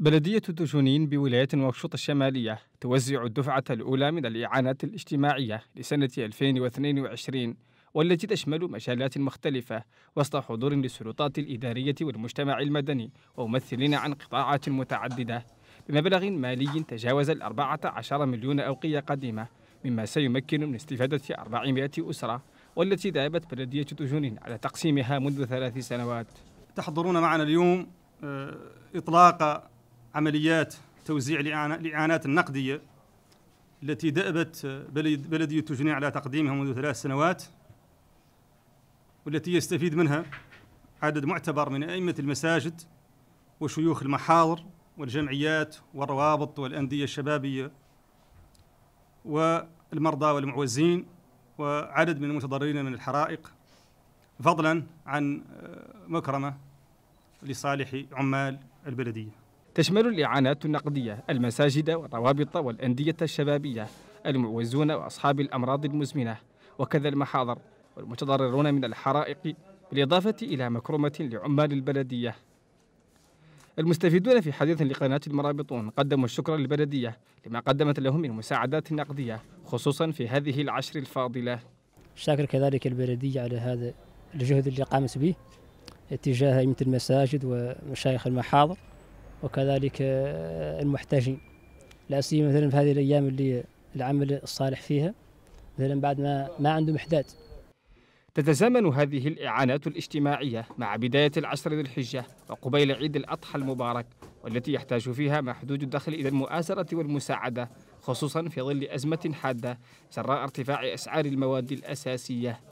بلدية دجونين بولاية نواكشوط الشمالية توزع الدفعة الأولى من الإعانات الاجتماعية لسنة 2022 والتي تشمل مجالات مختلفة وسط حضور للسلطات الإدارية والمجتمع المدني وممثلين عن قطاعات متعددة بمبلغ مالي تجاوز ال 14 مليون أوقية قديمة مما سيمكن من استفادة 400 أسرة والتي ذهبت بلدية دجنين على تقسيمها منذ ثلاث سنوات تحضرون معنا اليوم آه، إطلاق عمليات توزيع الإعانات النقدية التي دأبت بلدية تجني على تقديمها منذ ثلاث سنوات والتي يستفيد منها عدد معتبر من أئمة المساجد وشيوخ المحاضر والجمعيات والروابط والأندية الشبابية والمرضى والمعوزين وعدد من المتضررين من الحرائق فضلا عن مكرمة لصالح عمال البلدية تشمل الإعانات النقدية المساجد والروابط والأندية الشبابية المعوزون وأصحاب الأمراض المزمنة وكذا المحاضر والمتضررون من الحرائق بالإضافة إلى مكرمة لعمال البلدية المستفيدون في حديث لقناة المرابطون قدموا الشكر للبلدية لما قدمت لهم من مساعدات نقدية خصوصا في هذه العشر الفاضلة شاكر كذلك البلدية على هذا الجهد اللي قامت به اتجاه المساجد ومشايخ المحاضر وكذلك آه، المحتاجين لا سيما مثلا في هذه الايام اللي العمل الصالح فيها مثلا بعد ما ما عندهم احداد تتزامن هذه الإعانات الاجتماعية مع بداية العشر ذي الحجة وقبيل عيد الأضحى المبارك والتي يحتاج فيها محدود الدخل إلى المؤازرة والمساعدة خصوصا في ظل أزمة حادة جراء ارتفاع أسعار المواد الأساسية